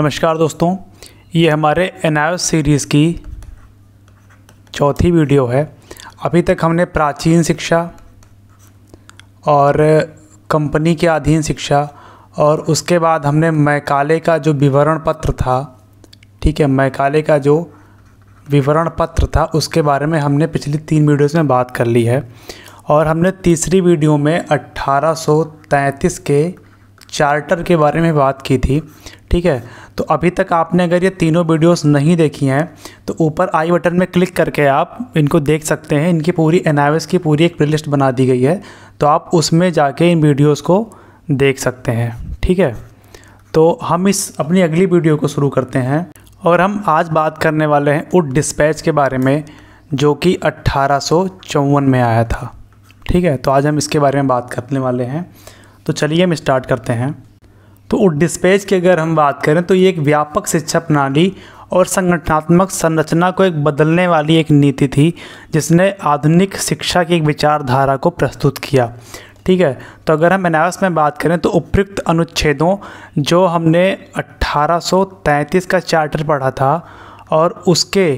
नमस्कार दोस्तों ये हमारे एन सीरीज़ की चौथी वीडियो है अभी तक हमने प्राचीन शिक्षा और कंपनी के अधीन शिक्षा और उसके बाद हमने मैकाले का जो विवरण पत्र था ठीक है मैकाले का जो विवरण पत्र था उसके बारे में हमने पिछली तीन वीडियोस में बात कर ली है और हमने तीसरी वीडियो में 1833 के चार्टर के बारे में बात की थी ठीक है तो अभी तक आपने अगर ये तीनों वीडियोस नहीं देखी हैं तो ऊपर आई बटन में क्लिक करके आप इनको देख सकते हैं इनकी पूरी एनावेस की पूरी एक प्लेलिस्ट बना दी गई है तो आप उसमें जाके इन वीडियोज़ को देख सकते हैं ठीक है तो हम इस अपनी अगली वीडियो को शुरू करते हैं और हम आज बात करने वाले हैं उड डिस्पैच के बारे में जो कि अट्ठारह में आया था ठीक है तो आज हम इसके बारे में बात करने वाले हैं तो चलिए हम स्टार्ट करते हैं तो उड डिस्पैच की अगर हम बात करें तो ये एक व्यापक शिक्षा प्रणाली और संगठनात्मक संरचना को एक बदलने वाली एक नीति थी जिसने आधुनिक शिक्षा की एक विचारधारा को प्रस्तुत किया ठीक है तो अगर हम एनावस में बात करें तो उपयुक्त अनुच्छेदों जो हमने 1833 का चार्टर पढ़ा था और उसके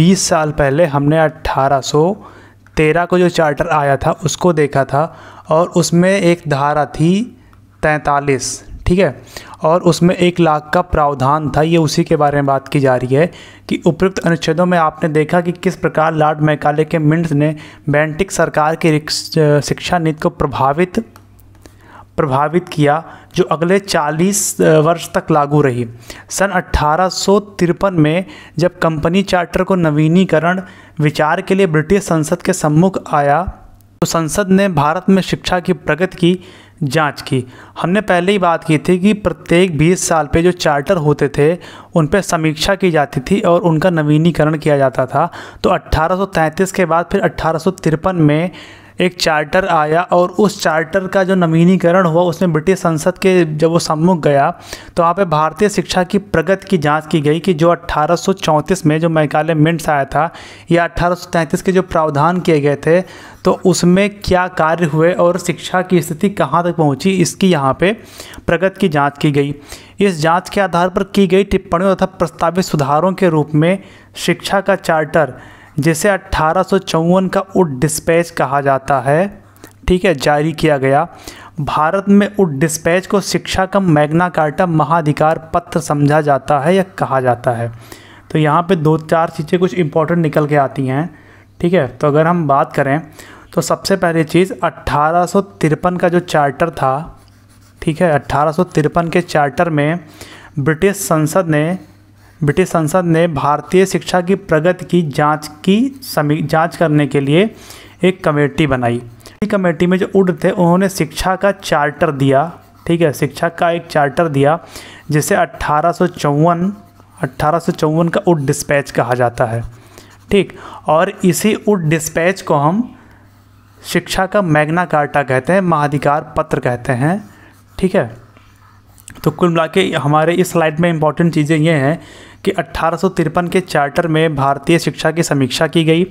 20 साल पहले हमने 1813 को जो चार्टर आया था उसको देखा था और उसमें एक धारा थी तैंतालीस ठीक है और उसमें एक लाख का प्रावधान था ये उसी के बारे में बात की जा रही है कि उपयुक्त अनुच्छेदों में आपने देखा कि किस प्रकार लॉर्ड मैकाले के मिंट्स ने बैंटिक सरकार की शिक्षा नीति को प्रभावित प्रभावित किया जो अगले 40 वर्ष तक लागू रही सन अट्ठारह में जब कंपनी चार्टर को नवीनीकरण विचार के लिए ब्रिटिश संसद के सम्मुख आया तो संसद ने भारत में शिक्षा की प्रगति की जांच की हमने पहले ही बात की थी कि प्रत्येक 20 साल पे जो चार्टर होते थे उन पर समीक्षा की जाती थी और उनका नवीनीकरण किया जाता था तो 1833 के बाद फिर अट्ठारह में एक चार्टर आया और उस चार्टर का जो नवीनीकरण हुआ उसमें ब्रिटिश संसद के जब वो सम्मुख गया तो वहाँ पर भारतीय शिक्षा की प्रगति की जाँच की गई कि जो अट्ठारह में जो मैकाले मिंट्स आया था या अट्ठारह के जो प्रावधान किए गए थे तो उसमें क्या कार्य हुए और शिक्षा की स्थिति कहाँ तक पहुँची इसकी यहाँ पर प्रगति की जाँच की गई इस जांच के आधार पर की गई टिप्पणियों तथा प्रस्तावित सुधारों के रूप में शिक्षा का चार्टर जिसे अट्ठारह का उड डिस्पैच कहा जाता है ठीक है जारी किया गया भारत में उड डिस्पैच को शिक्षा का मैग्ना कार्टा महाधिकार पत्र समझा जाता है या कहा जाता है तो यहाँ पे दो चार चीज़ें कुछ इंपॉर्टेंट निकल के आती हैं ठीक है तो अगर हम बात करें तो सबसे पहली चीज़ अट्ठारह का जो चार्टर था ठीक है अट्ठारह के चार्टर में ब्रिटिश संसद ने ब्रिटिश संसद ने भारतीय शिक्षा की प्रगति की जांच की समी जाँच करने के लिए एक कमेटी बनाई इस कमेटी में जो उड थे उन्होंने शिक्षा का चार्टर दिया ठीक है शिक्षा का एक चार्टर दिया जिसे अट्ठारह सौ का उड डिस्पैच कहा जाता है ठीक और इसी उड डिस्पैच को हम शिक्षा का मैग्ना कार्टा कहते हैं महाधिकार पत्र कहते हैं ठीक है तो कुल मिला के हमारे इस स्लाइड में इम्पॉर्टेंट चीज़ें ये हैं कि अट्ठारह के चार्टर में भारतीय शिक्षा की समीक्षा की गई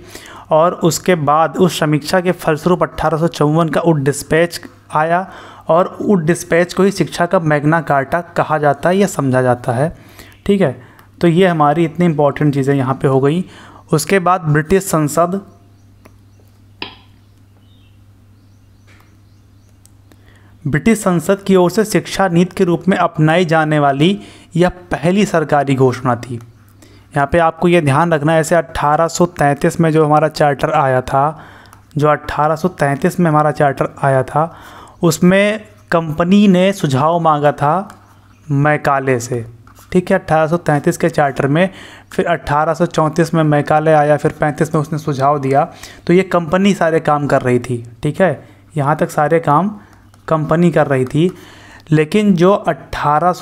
और उसके बाद उस समीक्षा के फलस्वरूप अट्ठारह का उड डिस्पैच आया और उड डिस्पैच को ही शिक्षा का मैग्ना कार्टा कहा जाता है या समझा जाता है ठीक है तो ये हमारी इतनी इम्पॉर्टेंट चीज़ें यहाँ पे हो गई उसके बाद ब्रिटिश संसद ब्रिटिश संसद की ओर से शिक्षा नीति के रूप में अपनाई जाने वाली यह पहली सरकारी घोषणा थी यहाँ पे आपको ये ध्यान रखना है ऐसे 1833 में जो हमारा चार्टर आया था जो 1833 में हमारा चार्टर आया था उसमें कंपनी ने सुझाव मांगा था मैकाले से ठीक है 1833 के चार्टर में फिर 1834 में मैकाले आया फिर 35 में उसने सुझाव दिया तो ये कंपनी सारे काम कर रही थी ठीक है यहाँ तक सारे काम कंपनी कर रही थी लेकिन जो अट्ठारह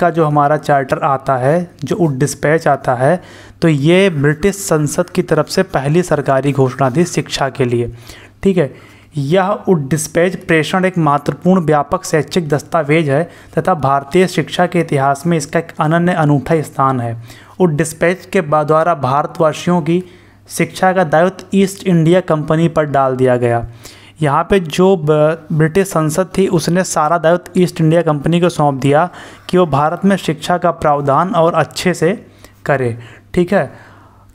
का जो हमारा चार्टर आता है जो उड डिस्पैच आता है तो ये ब्रिटिश संसद की तरफ से पहली सरकारी घोषणा थी शिक्षा के लिए ठीक है यह उड डिस्पैच प्रेषण एक महत्वपूर्ण व्यापक शैक्षिक दस्तावेज है तथा भारतीय शिक्षा के इतिहास में इसका एक अनन्य अनूठा स्थान है उड डिस्पैच के द्वारा भारतवासियों की शिक्षा का दायित्व ईस्ट इंडिया कंपनी पर डाल दिया गया यहाँ पे जो ब्रिटिश संसद थी उसने सारा दायित्व ईस्ट इंडिया कंपनी को सौंप दिया कि वो भारत में शिक्षा का प्रावधान और अच्छे से करे ठीक है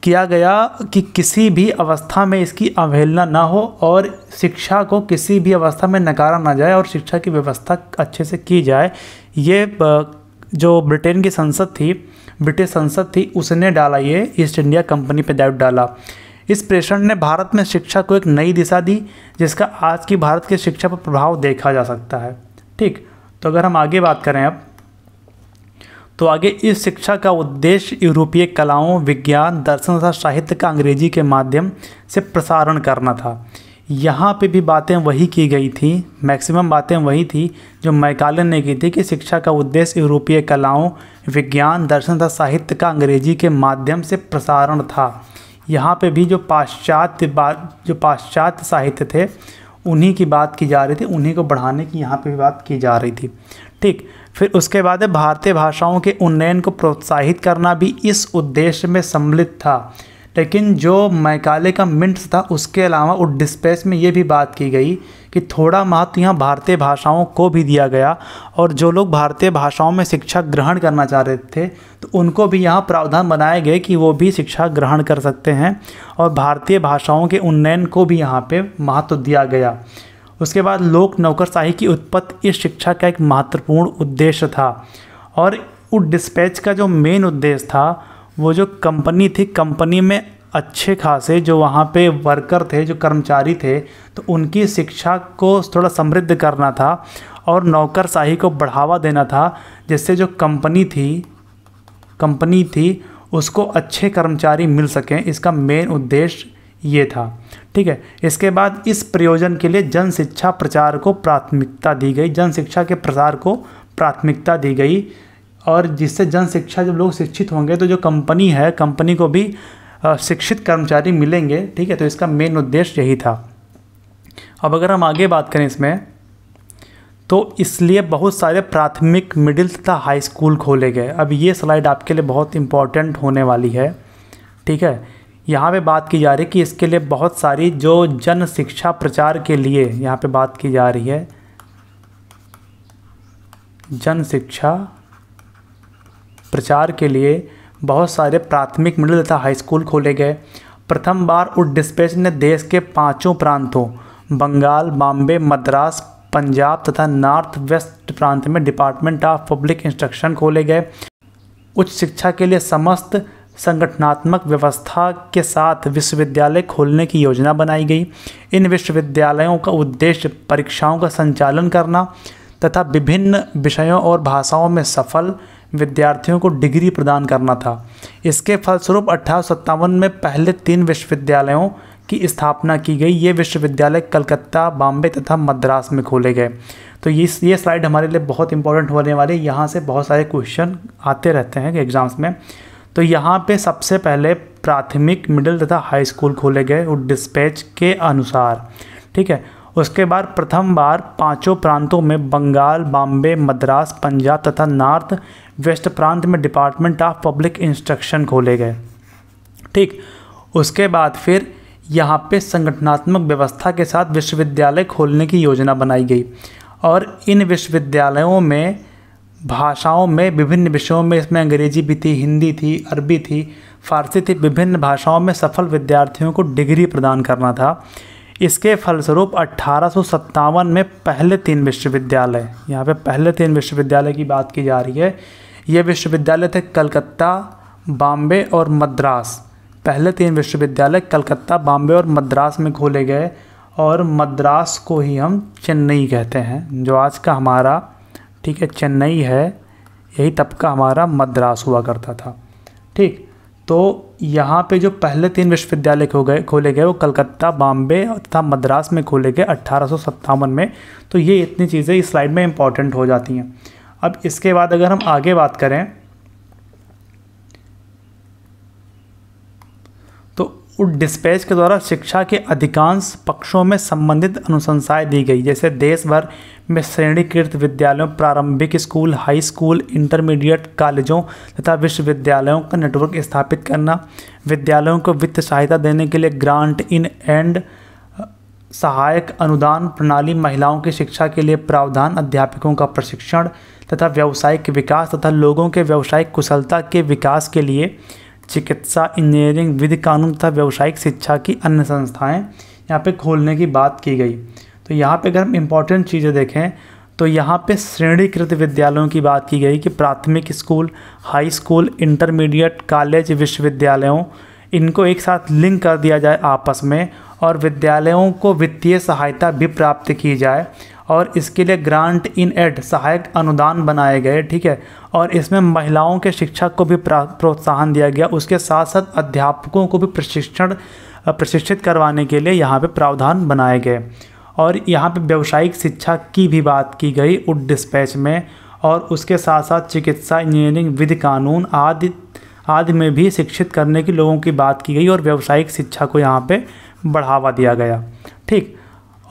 किया गया कि किसी भी अवस्था में इसकी अवहेलना ना हो और शिक्षा को किसी भी अवस्था में नकारा ना जाए और शिक्षा की व्यवस्था अच्छे से की जाए ये जो ब्रिटेन की संसद थी ब्रिटिश संसद थी उसने डाला ये ईस्ट इंडिया कंपनी पे दायित्व डाला इस प्रेषण ने भारत में शिक्षा को एक नई दिशा दी जिसका आज की भारत के शिक्षा पर प्रभाव देखा जा सकता है ठीक तो अगर हम आगे बात करें अब तो आगे इस शिक्षा का उद्देश्य यूरोपीय कलाओं विज्ञान दर्शन तथा साहित्य का अंग्रेजी के माध्यम से प्रसारण करना था यहाँ पे भी बातें वही की गई थी मैक्सिमम बातें वही थी जो मैकालन ने की थी कि शिक्षा का उद्देश्य यूरोपीय कलाओं विज्ञान दर्शन तथा साहित्य का अंग्रेजी के माध्यम से प्रसारण था यहाँ पे भी जो पाश्चात्य बात जो पाश्चात्य साहित्य थे उन्हीं की बात की जा रही थी उन्हीं को बढ़ाने की यहाँ पे भी बात की जा रही थी ठीक फिर उसके बाद भारतीय भाषाओं के उन्नयन को प्रोत्साहित करना भी इस उद्देश्य में सम्मिलित था लेकिन जो मैकाले का मिंट्स था उसके अलावा उस डिस्पैच में ये भी बात की गई कि थोड़ा महत्व यहाँ भारतीय भाषाओं को भी दिया गया और जो लोग भारतीय भाषाओं में शिक्षा ग्रहण करना चाह रहे थे तो उनको भी यहाँ प्रावधान बनाए गए कि वो भी शिक्षा ग्रहण कर सकते हैं और भारतीय भाषाओं के उन्नयन को भी यहाँ पर महत्व दिया गया उसके बाद लोक नौकरशाही की उत्पत्ति इस शिक्षा का एक महत्वपूर्ण उद्देश्य था और उस डिस्पैच का जो मेन उद्देश्य था वो जो कंपनी थी कंपनी में अच्छे खासे जो वहाँ पे वर्कर थे जो कर्मचारी थे तो उनकी शिक्षा को थोड़ा समृद्ध करना था और नौकरशाही को बढ़ावा देना था जिससे जो कंपनी थी कंपनी थी उसको अच्छे कर्मचारी मिल सकें इसका मेन उद्देश्य ये था ठीक है इसके बाद इस प्रयोजन के लिए जन शिक्षा प्रचार को प्राथमिकता दी गई जन शिक्षा के प्रसार को प्राथमिकता दी गई और जिससे जन शिक्षा जब लोग शिक्षित होंगे तो जो कंपनी है कंपनी को भी शिक्षित कर्मचारी मिलेंगे ठीक है तो इसका मेन उद्देश्य यही था अब अगर हम आगे बात करें इसमें तो इसलिए बहुत सारे प्राथमिक मिडिल तथा हाई स्कूल खोले गए अब ये स्लाइड आपके लिए बहुत इम्पॉर्टेंट होने वाली है ठीक है यहाँ पे बात की जा रही है कि इसके लिए बहुत सारी जो जन शिक्षा प्रचार के लिए यहाँ पे बात की जा रही है जन शिक्षा प्रचार के लिए बहुत सारे प्राथमिक मिडिल तथा हाई स्कूल खोले गए प्रथम बार उस डिस्पैच ने देश के पांचों प्रांतों बंगाल बॉम्बे मद्रास पंजाब तथा नॉर्थ वेस्ट प्रांत में डिपार्टमेंट ऑफ पब्लिक इंस्ट्रक्शन खोले गए उच्च शिक्षा के लिए समस्त संगठनात्मक व्यवस्था के साथ विश्वविद्यालय खोलने की योजना बनाई गई इन विश्वविद्यालयों का उद्देश्य परीक्षाओं का संचालन करना तथा विभिन्न विषयों और भाषाओं में सफल विद्यार्थियों को डिग्री प्रदान करना था इसके फलस्वरूप अठारह में पहले तीन विश्वविद्यालयों की स्थापना की गई ये विश्वविद्यालय कलकत्ता बॉम्बे तथा मद्रास में खोले गए तो ये ये स्लाइड हमारे लिए बहुत इंपॉर्टेंट होने वाली है यहाँ से बहुत सारे क्वेश्चन आते रहते हैं एग्ज़ाम्स में तो यहाँ पे सबसे पहले प्राथमिक मिडिल तथा हाई स्कूल खोले गए और डिस्पैच के अनुसार ठीक है उसके बाद प्रथम बार पांचों प्रांतों में बंगाल बॉम्बे मद्रास पंजाब तथा नॉर्थ वेस्ट प्रांत में डिपार्टमेंट ऑफ पब्लिक इंस्ट्रक्शन खोले गए ठीक उसके बाद फिर यहाँ पे संगठनात्मक व्यवस्था के साथ विश्वविद्यालय खोलने की योजना बनाई गई और इन विश्वविद्यालयों में भाषाओं में विभिन्न विषयों में इसमें अंग्रेजी भी थी हिंदी थी अरबी थी फारसी थी विभिन्न भाषाओं में सफल विद्यार्थियों को डिग्री प्रदान करना था इसके फलस्वरूप अट्ठारह में पहले तीन विश्वविद्यालय यहाँ पे पहले तीन विश्वविद्यालय की बात की जा रही है ये विश्वविद्यालय थे कलकत्ता बॉम्बे और मद्रास पहले तीन विश्वविद्यालय कलकत्ता बॉम्बे और मद्रास में खोले गए और मद्रास को ही हम चेन्नई कहते हैं जो आज का हमारा ठीक है चेन्नई है यही तब का हमारा मद्रास हुआ करता था ठीक तो यहाँ पे जो पहले तीन विश्वविद्यालय खो गए खोले गए वो कलकत्ता बॉम्बे तथा मद्रास में खोले गए अट्ठारह में तो ये इतनी चीज़ें इस स्लाइड में इम्पॉर्टेंट हो जाती हैं अब इसके बाद अगर हम आगे बात करें डिस्पैच के द्वारा शिक्षा के अधिकांश पक्षों में संबंधित अनुशंसाएँ दी गई जैसे देश भर में श्रेणीकृत विद्यालयों प्रारंभिक स्कूल हाई स्कूल इंटरमीडिएट कॉलेजों तथा विश्वविद्यालयों का नेटवर्क स्थापित करना विद्यालयों को वित्त सहायता देने के लिए ग्रांट इन एंड सहायक अनुदान प्रणाली महिलाओं की शिक्षा के लिए प्रावधान अध्यापकों का प्रशिक्षण तथा व्यावसायिक विकास तथा लोगों के व्यावसायिक कुशलता के विकास के लिए चिकित्सा इंजीनियरिंग विधि कानून तथा व्यावसायिक शिक्षा की अन्य संस्थाएं यहाँ पे खोलने की बात की गई तो यहाँ पे अगर हम इम्पॉर्टेंट चीज़ें देखें तो यहाँ पे श्रेणीकृत विद्यालयों की बात की गई कि प्राथमिक school high school intermediate college विश्वविद्यालयों इनको एक साथ लिंक कर दिया जाए आपस में और विद्यालयों को वित्तीय सहायता भी प्राप्त की जाए और इसके लिए ग्रांट इन एड सहायक अनुदान बनाए गए ठीक है और इसमें महिलाओं के शिक्षा को भी प्रोत्साहन दिया गया उसके साथ साथ अध्यापकों को भी प्रशिक्षण प्रशिक्षित करवाने के लिए यहाँ पे प्रावधान बनाए गए और यहाँ पे व्यावसायिक शिक्षा की भी बात की गई उड डिस्पैच में और उसके साथ साथ चिकित्सा इंजीनियरिंग विधि कानून आदि आदि में भी शिक्षित करने की लोगों की बात की गई और व्यावसायिक शिक्षा को यहाँ पर बढ़ावा दिया गया ठीक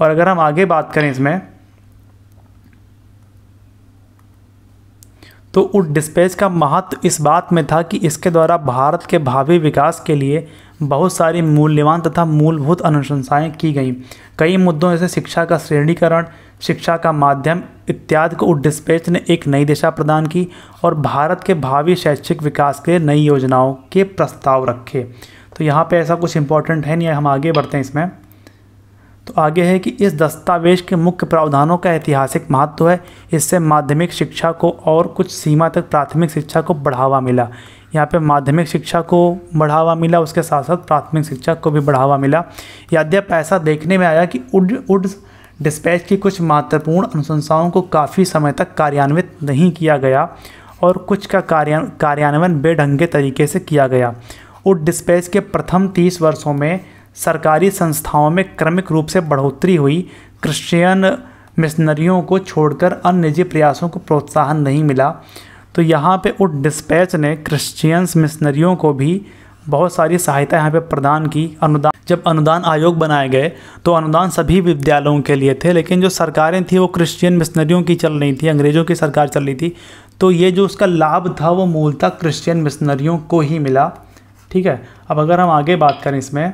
और अगर हम आगे बात करें इसमें तो उस डिस्पैच का महत्व इस बात में था कि इसके द्वारा भारत के भावी विकास के लिए बहुत सारी मूल्यवान तथा मूलभूत अनुशंसाएँ की गई कई मुद्दों जैसे शिक्षा का श्रेणीकरण शिक्षा का माध्यम इत्यादि को उस डिस्पैच ने एक नई दिशा प्रदान की और भारत के भावी शैक्षिक विकास के लिए नई योजनाओं के प्रस्ताव रखे तो यहाँ पे ऐसा कुछ इंपॉर्टेंट है नहीं हम आगे बढ़ते हैं इसमें तो आगे है कि इस दस्तावेज के मुख्य प्रावधानों का ऐतिहासिक महत्व है इससे माध्यमिक शिक्षा को और कुछ सीमा तक प्राथमिक शिक्षा को बढ़ावा मिला यहाँ पे माध्यमिक शिक्षा को बढ़ावा मिला उसके साथ साथ प्राथमिक शिक्षा को भी बढ़ावा मिला यद्यप ऐसा देखने में आया कि उड उड डिस्पैच की कुछ महत्वपूर्ण अनुशंसाओं को काफ़ी समय तक कार्यान्वित नहीं किया गया और कुछ का कार्या कार्यान्वयन बेढंगे तरीके से किया गया उड डिस्पैच के प्रथम तीस वर्षों में सरकारी संस्थाओं में क्रमिक रूप से बढ़ोतरी हुई क्रिश्चियन मिशनरियों को छोड़कर अन्य निजी प्रयासों को प्रोत्साहन नहीं मिला तो यहाँ पे उस डिस्पैच ने क्रिश्चियंस मिशनरियों को भी बहुत सारी सहायता यहाँ पे प्रदान की अनुदान जब अनुदान आयोग बनाए गए तो अनुदान सभी विद्यालयों के लिए थे लेकिन जो सरकारें थी वो क्रिश्चियन मिशनरियों की चल रही थी अंग्रेज़ों की सरकार चल रही थी तो ये जो उसका लाभ था वो मूलतः क्रिश्चियन मिशनरियों को ही मिला ठीक है अब अगर हम आगे बात करें इसमें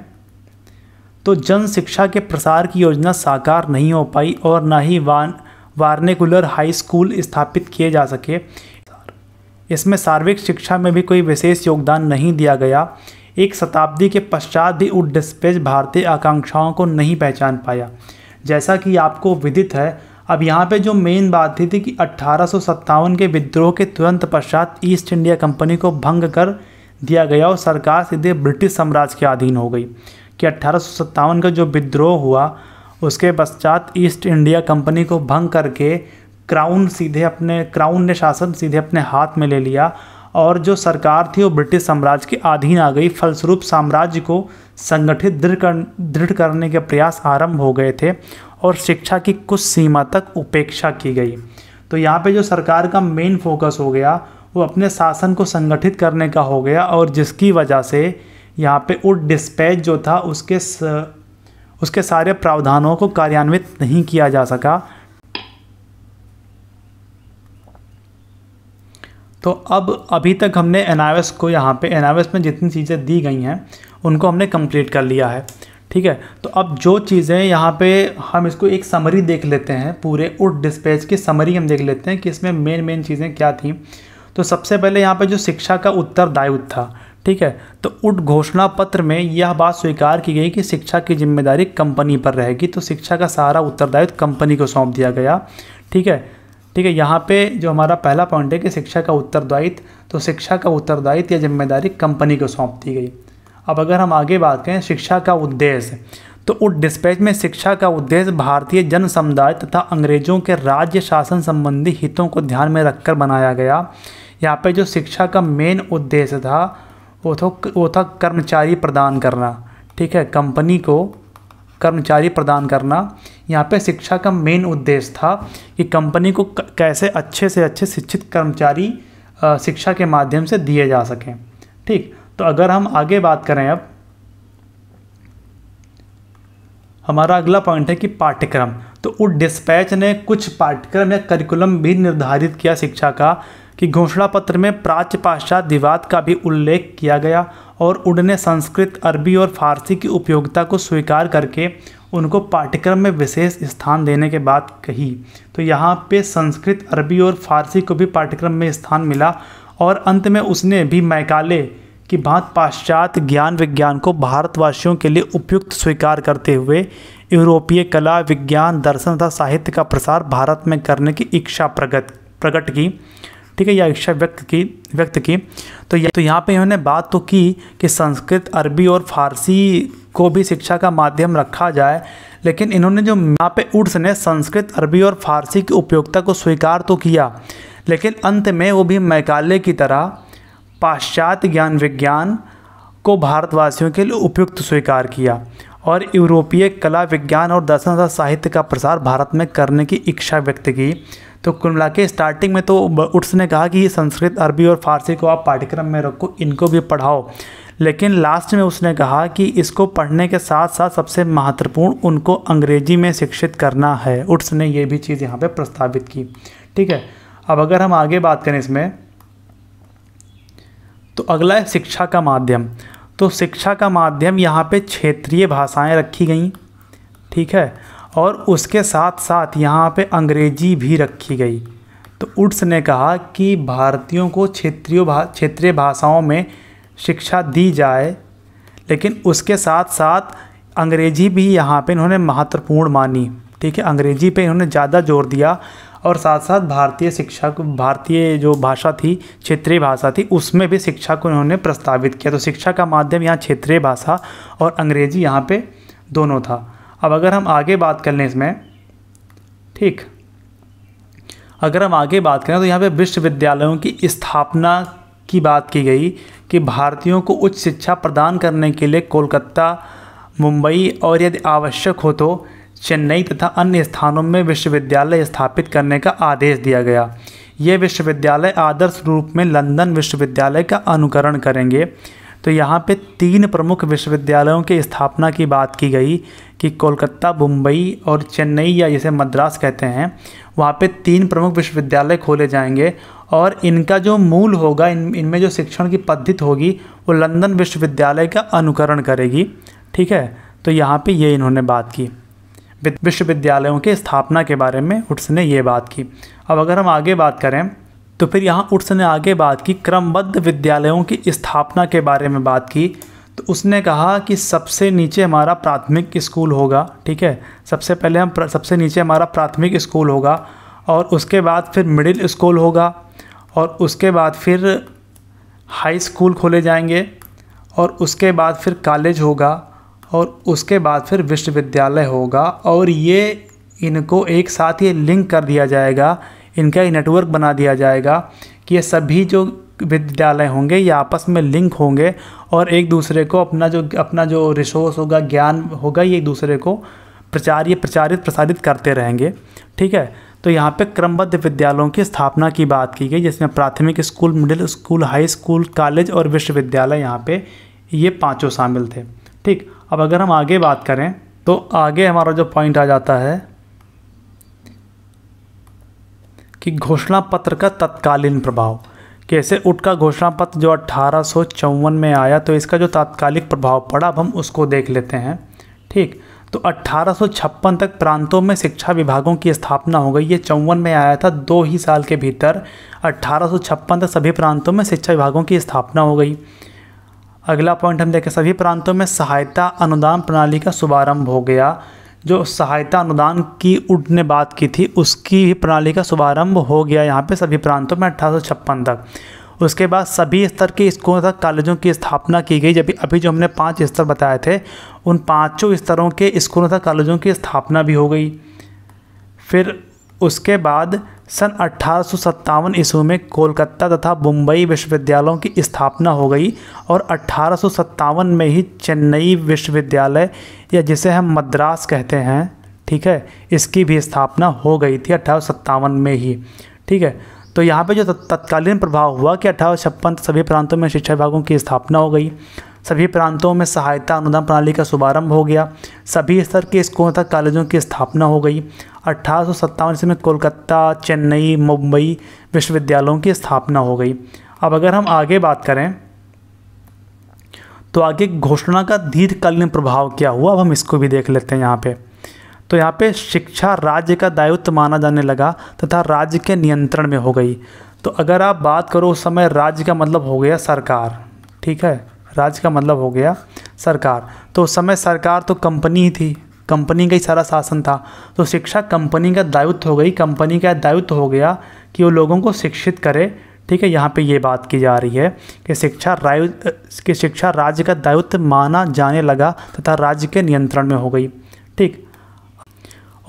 तो जन शिक्षा के प्रसार की योजना साकार नहीं हो पाई और ना ही वान वार्नेकुलर हाई स्कूल स्थापित किए जा सके इसमें सार्विक शिक्षा में भी कोई विशेष योगदान नहीं दिया गया एक शताब्दी के पश्चात भी उड डिस्पेज भारतीय आकांक्षाओं को नहीं पहचान पाया जैसा कि आपको विदित है अब यहाँ पे जो मेन बात थी, थी कि अट्ठारह के विद्रोह के तुरंत पश्चात ईस्ट इंडिया कंपनी को भंग कर दिया गया और सरकार सीधे ब्रिटिश साम्राज्य के अधीन हो गई कि अट्ठारह का जो विद्रोह हुआ उसके पश्चात ईस्ट इंडिया कंपनी को भंग करके क्राउन सीधे अपने क्राउन ने शासन सीधे अपने हाथ में ले लिया और जो सरकार थी वो ब्रिटिश साम्राज्य के अधीन आ गई फलस्वरूप साम्राज्य को संगठित दृढ़ कर दृढ़ करने के प्रयास आरंभ हो गए थे और शिक्षा की कुछ सीमा तक उपेक्षा की गई तो यहाँ पे जो सरकार का मेन फोकस हो गया वो अपने शासन को संगठित करने का हो गया और जिसकी वजह से यहाँ पे वो डिस्पैच जो था उसके स, उसके सारे प्रावधानों को कार्यान्वित नहीं किया जा सका तो अब अभी तक हमने एन को यहाँ पे एन में जितनी चीज़ें दी गई हैं उनको हमने कंप्लीट कर लिया है ठीक है तो अब जो चीज़ें यहाँ पे हम इसको एक समरी देख लेते हैं पूरे उड डिस्पैच की समरी हम देख लेते हैं कि इसमें मेन मेन चीज़ें क्या थी तो सबसे पहले यहाँ पे जो शिक्षा का उत्तरदायित्व था ठीक है तो उठ घोषणा पत्र में यह बात स्वीकार की गई कि शिक्षा की जिम्मेदारी कंपनी पर रहेगी तो शिक्षा का सारा उत्तरदायित्व कंपनी को सौंप दिया गया ठीक है ठीक है यहाँ पे जो हमारा पहला पॉइंट है कि शिक्षा का उत्तरदायित्व तो शिक्षा का उत्तरदायित्व या जिम्मेदारी कंपनी को सौंप दी गई अब अगर हम आगे बात करें शिक्षा का उद्देश्य तो उस डिस्पैच में शिक्षा का उद्देश्य भारतीय जन समुदाय तथा अंग्रेजों के राज्य शासन संबंधी हितों को ध्यान में रखकर बनाया गया यहाँ पे जो शिक्षा का मेन उद्देश्य था वो था वो था कर्मचारी प्रदान करना ठीक है कंपनी को कर्मचारी प्रदान करना यहाँ पे शिक्षा का मेन उद्देश्य था कि कंपनी को कैसे अच्छे से अच्छे शिक्षित कर्मचारी शिक्षा के माध्यम से दिए जा सकें ठीक तो अगर हम आगे बात करें अब हमारा अगला पॉइंट है कि पाठ्यक्रम तो उस डिस्पैच ने कुछ पाठ्यक्रम या करिकुलम भी निर्धारित किया शिक्षा का कि घोषणा पत्र में प्राच्य पाश्चात्य विवाद का भी उल्लेख किया गया और उड ने संस्कृत अरबी और फारसी की उपयोगिता को स्वीकार करके उनको पाठ्यक्रम में विशेष स्थान देने के बाद कही तो यहाँ पे संस्कृत अरबी और फारसी को भी पाठ्यक्रम में स्थान मिला और अंत में उसने भी मैकाले की भांत पाश्चात्य ज्ञान विज्ञान को भारतवासियों के लिए उपयुक्त स्वीकार करते हुए यूरोपीय कला विज्ञान दर्शन तथा साहित्य का प्रसार भारत में करने की इच्छा प्रगत प्रकट की ठीक है या इच्छा व्यक्त की व्यक्त की तो या, तो यहाँ पे इन्होंने बात तो की कि संस्कृत अरबी और फारसी को भी शिक्षा का माध्यम रखा जाए लेकिन इन्होंने जो यहाँ पे उड्स ने संस्कृत अरबी और फारसी की उपयोगिता को स्वीकार तो किया लेकिन अंत में वो भी मैकाले की तरह पाश्चात्य ज्ञान विज्ञान को भारतवासियों के लिए उपयुक्त स्वीकार किया और यूरोपीय कला विज्ञान और दर्शन साहित्य का प्रसार भारत में करने की इच्छा व्यक्त की तो कुल मिला के स्टार्टिंग में तो उर्स ने कहा कि ये संस्कृत अरबी और फारसी को आप पाठ्यक्रम में रखो इनको भी पढ़ाओ लेकिन लास्ट में उसने कहा कि इसको पढ़ने के साथ साथ सबसे महत्वपूर्ण उनको अंग्रेजी में शिक्षित करना है उट्स ने ये भी चीज़ यहाँ पे प्रस्तावित की ठीक है अब अगर हम आगे बात करें इसमें तो अगला है शिक्षा का माध्यम तो शिक्षा का माध्यम यहाँ पे क्षेत्रीय भाषाएं रखी गई ठीक है और उसके साथ साथ यहाँ पे अंग्रेजी भी रखी गई तो उड्स ने कहा कि भारतीयों को क्षेत्रीय भा क्षेत्रीय भाषाओं में शिक्षा दी जाए लेकिन उसके साथ साथ अंग्रेजी भी यहाँ पे इन्होंने महत्वपूर्ण मानी ठीक है अंग्रेजी पे इन्होंने ज़्यादा जोर दिया और साथ साथ भारतीय शिक्षा को भारतीय जो भाषा थी क्षेत्रीय भाषा थी उसमें भी शिक्षा को इन्होंने प्रस्तावित किया तो शिक्षा का माध्यम यहाँ क्षेत्रीय भाषा और अंग्रेजी यहाँ पे दोनों था अब अगर हम आगे बात कर लें इसमें ठीक अगर हम आगे बात करें तो यहाँ पे विश्वविद्यालयों की स्थापना की बात की गई कि भारतीयों को उच्च शिक्षा प्रदान करने के लिए कोलकाता मुंबई और यदि आवश्यक हो तो चेन्नई तथा अन्य स्थानों में विश्वविद्यालय स्थापित करने का आदेश दिया गया ये विश्वविद्यालय आदर्श रूप में लंदन विश्वविद्यालय का अनुकरण करेंगे तो यहाँ पे तीन प्रमुख विश्वविद्यालयों की स्थापना की बात की गई कि कोलकाता मुंबई और चेन्नई या जिसे मद्रास कहते हैं वहाँ पे तीन प्रमुख विश्वविद्यालय खोले जाएंगे और इनका जो मूल होगा इन इनमें जो शिक्षण की पद्धति होगी वो लंदन विश्वविद्यालय का अनुकरण करेगी ठीक है तो यहाँ पे ये इन्होंने बात की विश्वविद्यालयों की स्थापना के बारे में उठ्स ने ये बात की अब अगर हम आगे बात करें तो फिर यहाँ उठ ने आगे बात की क्रमबद्ध विद्यालयों की स्थापना के बारे में बात की तो उसने कहा कि सबसे नीचे हमारा प्राथमिक स्कूल होगा ठीक है सबसे पहले हम सबसे नीचे हमारा प्राथमिक स्कूल होगा और उसके बाद फिर मिडिल स्कूल होगा और उसके बाद फिर हाई स्कूल खोले जाएंगे और उसके बाद फिर कॉलेज होगा और उसके बाद फिर विश्वविद्यालय होगा और ये इनको एक साथ ये लिंक कर दिया जाएगा इनका ही नेटवर्क बना दिया जाएगा कि ये सभी जो विद्यालय होंगे ये आपस में लिंक होंगे और एक दूसरे को अपना जो अपना जो रिसोर्स होगा ज्ञान होगा ये एक दूसरे को प्रचार ये प्रचारित प्रसारित करते रहेंगे ठीक है तो यहाँ पे क्रमबद्ध विद्यालयों की स्थापना की बात की गई जिसमें प्राथमिक school middle school high school college और विश्वविद्यालय यहाँ पे ये पांचों शामिल थे ठीक अब अगर हम आगे बात करें तो आगे हमारा जो पॉइंट आ जाता है कि घोषणा पत्र का तत्कालीन प्रभाव कैसे उठ का घोषणा पत्र जो अट्ठारह में आया तो इसका जो तात्कालिक प्रभाव पड़ा अब हम उसको देख लेते हैं ठीक तो अट्ठारह तक प्रांतों में शिक्षा विभागों की स्थापना हो गई ये चौवन में आया था दो ही साल के भीतर अट्ठारह तक सभी प्रांतों में शिक्षा विभागों की स्थापना हो गई अगला पॉइंट हम देखें सभी प्रांतों में सहायता अनुदान प्रणाली का शुभारंभ हो गया जो सहायता अनुदान की उठने बात की थी उसकी भी प्रणाली का शुभारंभ हो गया यहाँ पे सभी प्रांतों में अठारह तक उसके बाद सभी स्तर के स्कूलों तथा कॉलेजों की स्थापना की गई जब अभी जो हमने पांच स्तर बताए थे उन पांचों स्तरों के स्कूलों तथा कॉलेजों की स्थापना भी हो गई फिर उसके बाद सन अट्ठारह ईस्वी में कोलकाता तथा मुंबई विश्वविद्यालयों की स्थापना हो गई और अट्ठारह में ही चेन्नई विश्वविद्यालय या जिसे हम मद्रास कहते हैं ठीक है इसकी भी स्थापना हो गई थी अट्ठारह में ही ठीक है तो यहाँ पे जो तत्कालीन प्रभाव हुआ कि अठारह छप्पन सभी प्रांतों में शिक्षा विभागों की स्थापना हो गई सभी प्रांतों में सहायता अनुदान प्रणाली का शुभारंभ हो गया सभी स्तर के स्कूलों तथा कॉलेजों की स्थापना हो गई अट्ठारह ईस्वी में कोलकाता चेन्नई मुंबई विश्वविद्यालयों की स्थापना हो गई अब अगर हम आगे बात करें तो आगे घोषणा का दीर्घकालीन प्रभाव क्या हुआ अब हम इसको भी देख लेते हैं यहाँ पे तो यहाँ पे शिक्षा राज्य का दायित्व माना जाने लगा तथा राज्य के नियंत्रण में हो गई तो अगर आप बात करो उस समय राज्य का मतलब हो गया सरकार ठीक है राज्य का मतलब हो गया सरकार तो उस समय सरकार तो कंपनी ही थी कंपनी का ही सारा शासन था तो शिक्षा कंपनी का दायित्व हो गई कंपनी का दायित्व हो गया कि वो लोगों को शिक्षित करे ठीक है यहाँ पे ये बात की जा रही है कि शिक्षा राय कि शिक्षा राज्य का दायित्व माना जाने लगा तथा राज्य के नियंत्रण में हो गई ठीक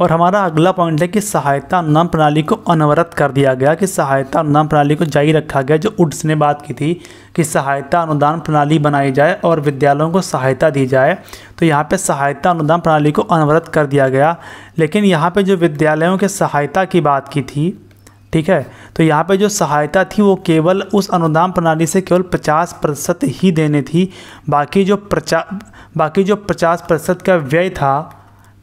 और हमारा अगला पॉइंट है कि सहायता अनुदान प्रणाली को अनवरत कर दिया गया कि सहायता अनुदान प्रणाली को जारी रखा गया जो उड्स ने बात की थी कि सहायता अनुदान प्रणाली बनाई जाए और विद्यालयों को सहायता दी जाए तो यहाँ पे सहायता अनुदान प्रणाली को अनवरत कर दिया गया लेकिन यहाँ पे जो विद्यालयों के सहायता की बात की थी ठीक है तो यहाँ पे जो सहायता थी वो केवल उस अनुदान प्रणाली से केवल 50 प्रतिशत ही देने थी बाकी जो प्रचा बाकी जो 50 प्रतिशत का व्यय था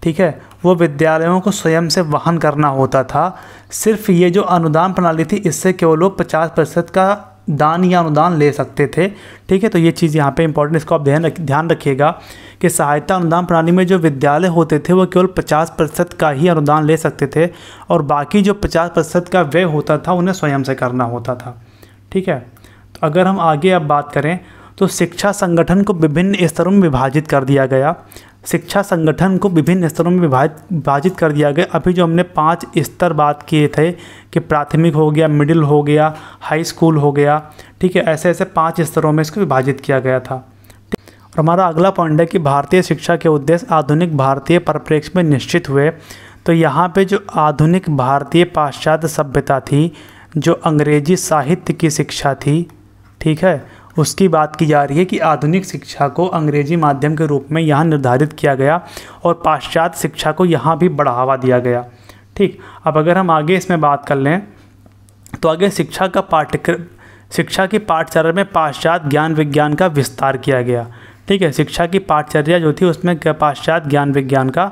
ठीक है वो विद्यालयों को स्वयं से वहन करना होता था सिर्फ ये जो अनुदान प्रणाली थी इससे केवल लोग पचास प्रतिशत का दान या अनुदान ले सकते थे ठीक है तो ये चीज़ यहाँ पे इंपॉर्टेंट इसको आप ध्यान रख ध्यान रखिएगा कि सहायता अनुदान प्रणाली में जो विद्यालय होते थे वो केवल 50 प्रतिशत का ही अनुदान ले सकते थे और बाकी जो 50 प्रतिशत का व्यय होता था उन्हें स्वयं से करना होता था ठीक है तो अगर हम आगे अब बात करें तो शिक्षा संगठन को विभिन्न स्तरों में विभाजित कर दिया गया शिक्षा संगठन को विभिन्न स्तरों में विभाजित विभाजित कर दिया गया अभी जो हमने पांच स्तर बात किए थे कि प्राथमिक हो गया मिडिल हो गया हाई स्कूल हो गया ठीक है ऐसे ऐसे पांच स्तरों में इसको विभाजित किया गया था और हमारा अगला पॉइंट है कि भारतीय शिक्षा के उद्देश्य आधुनिक भारतीय परिप्रेक्ष्य में निश्चित हुए तो यहाँ पर जो आधुनिक भारतीय पाश्चात्य सभ्यता थी जो अंग्रेजी साहित्य की शिक्षा थी ठीक है उसकी बात की जा रही है कि आधुनिक शिक्षा को अंग्रेजी माध्यम के रूप में यहाँ निर्धारित किया गया और पाश्चात्य शिक्षा को यहाँ भी बढ़ावा दिया गया ठीक अब अगर हम आगे इसमें बात कर लें तो आगे शिक्षा का पाठ्यक्रम शिक्षा की पाठचर्या में पाश्चात्य ज्ञान विज्ञान का विस्तार किया गया ठीक है शिक्षा की पाठचर्या जो थी उसमें पाश्चात्य ज्ञान विज्ञान का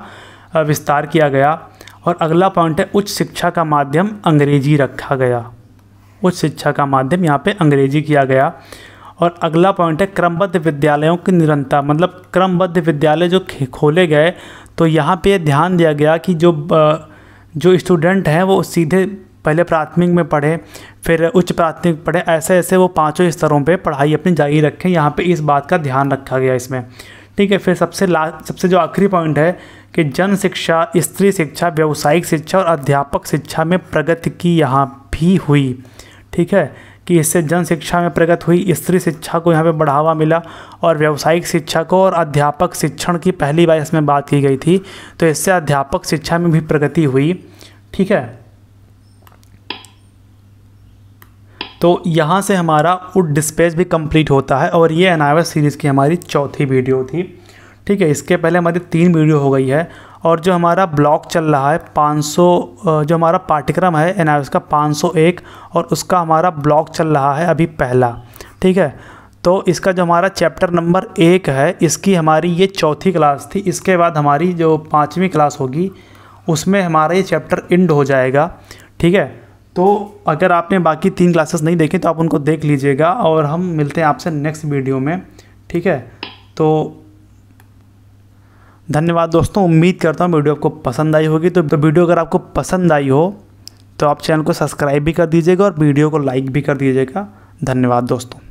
विस्तार किया गया और अगला पॉइंट है उच्च शिक्षा का माध्यम अंग्रेजी रखा गया उच्च शिक्षा का माध्यम यहाँ पे अंग्रेजी किया गया और अगला पॉइंट है क्रमबद्ध विद्यालयों की निरंतरता मतलब क्रमबद्ध विद्यालय जो खोले गए तो यहाँ पे ध्यान दिया गया कि जो जो स्टूडेंट हैं वो सीधे पहले प्राथमिक में पढ़े फिर उच्च प्राथमिक पढ़े ऐसे ऐसे वो पांचों स्तरों पे पढ़ाई अपनी जारी रखें यहाँ पे इस बात का ध्यान रखा गया इसमें ठीक है फिर सबसे लास्ट सबसे जो आखिरी पॉइंट है कि जन शिक्षा स्त्री शिक्षा व्यावसायिक शिक्षा और अध्यापक शिक्षा में प्रगति की यहाँ भी हुई ठीक है कि इससे जन शिक्षा में प्रगति हुई स्त्री शिक्षा को यहाँ पे बढ़ावा मिला और व्यावसायिक शिक्षा को और अध्यापक शिक्षण की पहली बार इसमें बात की गई थी तो इससे अध्यापक शिक्षा में भी प्रगति हुई ठीक है तो यहाँ से हमारा वुड डिस्पेज भी कंप्लीट होता है और ये एनावस सीरीज़ की हमारी चौथी वीडियो थी ठीक है इसके पहले हमारी तीन वीडियो हो गई है और जो हमारा ब्लॉक चल रहा है 500 जो हमारा पाठ्यक्रम है एन का 501 और उसका हमारा ब्लॉक चल रहा है अभी पहला ठीक है तो इसका जो हमारा चैप्टर नंबर एक है इसकी हमारी ये चौथी क्लास थी इसके बाद हमारी जो पाँचवीं क्लास होगी उसमें हमारा ये चैप्टर इंड हो जाएगा ठीक है तो अगर आपने बाकी तीन क्लासेस नहीं देखी तो आप उनको देख लीजिएगा और हम मिलते हैं आपसे नेक्स्ट वीडियो में ठीक है तो धन्यवाद दोस्तों उम्मीद करता हूँ वीडियो आपको पसंद आई होगी तो, वीडियो अगर आपको पसंद आई हो तो आप चैनल को सब्सक्राइब भी कर दीजिएगा और वीडियो को लाइक भी कर दीजिएगा धन्यवाद दोस्तों